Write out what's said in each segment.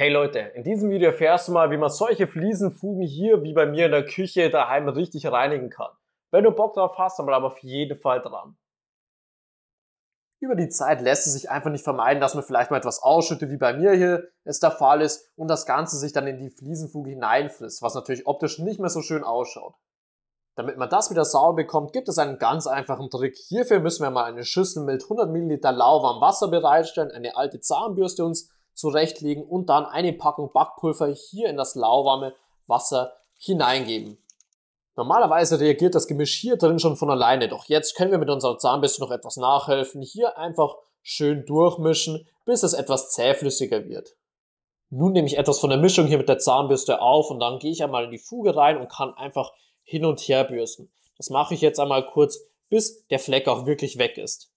Hey Leute, in diesem Video erfährst du mal, wie man solche Fliesenfugen hier wie bei mir in der Küche daheim richtig reinigen kann. Wenn du Bock drauf hast, dann bleib auf jeden Fall dran. Über die Zeit lässt es sich einfach nicht vermeiden, dass man vielleicht mal etwas ausschüttet, wie bei mir hier es der Fall ist, und das Ganze sich dann in die Fliesenfuge hineinfrisst, was natürlich optisch nicht mehr so schön ausschaut. Damit man das wieder sauber bekommt, gibt es einen ganz einfachen Trick. Hierfür müssen wir mal eine Schüssel mit 100 ml lauwarmem Wasser bereitstellen, eine alte Zahnbürste uns zurechtlegen und dann eine Packung Backpulver hier in das lauwarme Wasser hineingeben. Normalerweise reagiert das Gemisch hier drin schon von alleine, doch jetzt können wir mit unserer Zahnbürste noch etwas nachhelfen. Hier einfach schön durchmischen, bis es etwas zähflüssiger wird. Nun nehme ich etwas von der Mischung hier mit der Zahnbürste auf und dann gehe ich einmal in die Fuge rein und kann einfach hin und her bürsten. Das mache ich jetzt einmal kurz, bis der Fleck auch wirklich weg ist.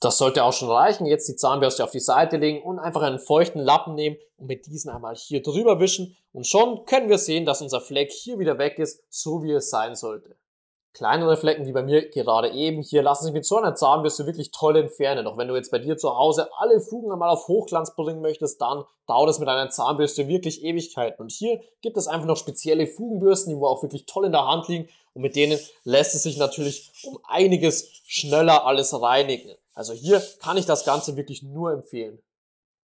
Das sollte auch schon reichen. Jetzt die Zahnbürste auf die Seite legen und einfach einen feuchten Lappen nehmen und mit diesem einmal hier drüber wischen. Und schon können wir sehen, dass unser Fleck hier wieder weg ist, so wie es sein sollte. Kleinere Flecken, wie bei mir gerade eben hier, lassen sich mit so einer Zahnbürste wirklich toll entfernen. Doch wenn du jetzt bei dir zu Hause alle Fugen einmal auf Hochglanz bringen möchtest, dann dauert es mit einer Zahnbürste wirklich Ewigkeiten. Und hier gibt es einfach noch spezielle Fugenbürsten, die wo auch wirklich toll in der Hand liegen. Und mit denen lässt es sich natürlich um einiges schneller alles reinigen. Also hier kann ich das Ganze wirklich nur empfehlen.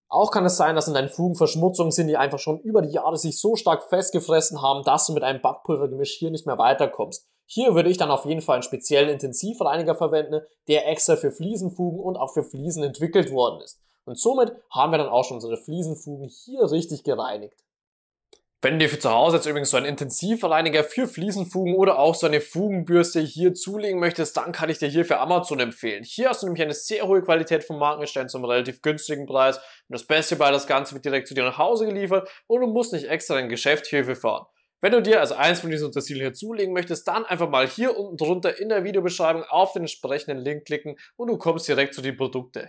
Auch kann es sein, dass in deinen Fugen Verschmutzungen sind, die einfach schon über die Jahre sich so stark festgefressen haben, dass du mit einem Backpulvergemisch hier nicht mehr weiterkommst. Hier würde ich dann auf jeden Fall einen speziellen Intensivreiniger verwenden, der extra für Fliesenfugen und auch für Fliesen entwickelt worden ist. Und somit haben wir dann auch schon unsere Fliesenfugen hier richtig gereinigt. Wenn du dir für zu Hause jetzt übrigens so einen Intensivreiniger für Fliesenfugen oder auch so eine Fugenbürste hier zulegen möchtest, dann kann ich dir hier für Amazon empfehlen. Hier hast du nämlich eine sehr hohe Qualität von Markenstein zum relativ günstigen Preis und das Beste bei das Ganze wird direkt zu dir nach Hause geliefert und du musst nicht extra in Geschäft hierfür fahren. Wenn du dir also eins von diesen Utensilien hier zulegen möchtest, dann einfach mal hier unten drunter in der Videobeschreibung auf den entsprechenden Link klicken und du kommst direkt zu den Produkten.